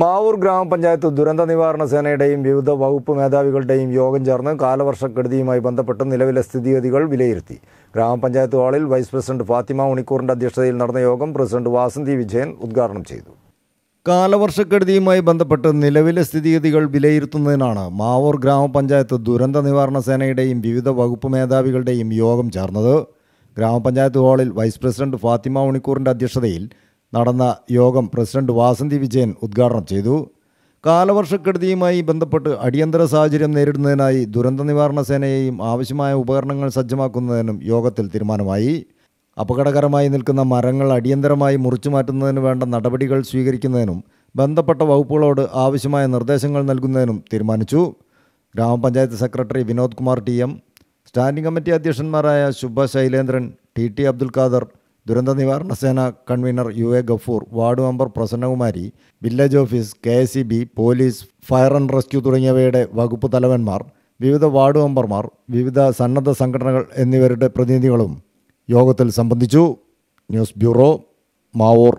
മാവൂർ ഗ്രാമപഞ്ചായത്ത് ദുരന്ത നിവാരണ സേനയുടെയും വിവിധ വകുപ്പ് മേധാവികളുടെയും യോഗം ചേർന്ന് കാലവർഷക്കെടുതിയുമായി ബന്ധപ്പെട്ട് നിലവിലെ സ്ഥിതിഗതികൾ വിലയിരുത്തി ഗ്രാമപഞ്ചായത്ത് ഹാളിൽ വൈസ് പ്രസിഡന്റ് ഫാത്തിമ ഉണിക്കൂറിന്റെ അധ്യക്ഷതയിൽ നടന്ന യോഗം പ്രസിഡന്റ് വാസന്തി വിജയൻ ഉദ്ഘാടനം ചെയ്തു കാലവർഷക്കെടുതിയുമായി ബന്ധപ്പെട്ട് നിലവിലെ സ്ഥിതിഗതികൾ വിലയിരുത്തുന്നതിനാണ് മാവൂർ ഗ്രാമപഞ്ചായത്ത് ദുരന്ത നിവാരണ സേനയുടെയും വിവിധ വകുപ്പ് മേധാവികളുടെയും യോഗം ചേർന്നത് ഗ്രാമപഞ്ചായത്ത് ഹാളിൽ വൈസ് പ്രസിഡന്റ് ഫാത്തിമ ഉണിക്കൂറിന്റെ അധ്യക്ഷതയിൽ നടന്ന യോഗം പ്രസിഡന്റ് വാസന്തി വിജയൻ ഉദ്ഘാടനം ചെയ്തു കാലവർഷക്കെടുതിയുമായി ബന്ധപ്പെട്ട് അടിയന്തര സാഹചര്യം നേരിടുന്നതിനായി ദുരന്ത നിവാരണ സേനയെയും ആവശ്യമായ ഉപകരണങ്ങൾ സജ്ജമാക്കുന്നതിനും യോഗത്തിൽ തീരുമാനമായി അപകടകരമായി നിൽക്കുന്ന മരങ്ങൾ അടിയന്തരമായി മുറിച്ചു മാറ്റുന്നതിന് വേണ്ട നടപടികൾ സ്വീകരിക്കുന്നതിനും ബന്ധപ്പെട്ട വകുപ്പുകളോട് ആവശ്യമായ നിർദ്ദേശങ്ങൾ നൽകുന്നതിനും തീരുമാനിച്ചു ഗ്രാമപഞ്ചായത്ത് secretary Vinod Kumar T M standing committee അധ്യക്ഷന്മാരായ ശുഭ ശൈലേന്ദ്രൻ ടി ടി അബ്ദുൽ ഖാദർ ദുരന്ത നിവാരണ സേന convener U A Gafoor ward member Prasannakumari village office K S C B police fire and rescue തുടങ്ങിയവയുടെ വകുപ്പ് തലവന്മാർ വിവിധ വാർഡ് മെമ്പർമാർ വിവിധ സന്നദ്ധ സംഘടനകൾ എന്നിവരുടെ പ്രതിനിധികളും യോഗത്തിൽ സംബന്ധിച്ചു ന്യൂസ് ബ്യൂറോ മാവൂർ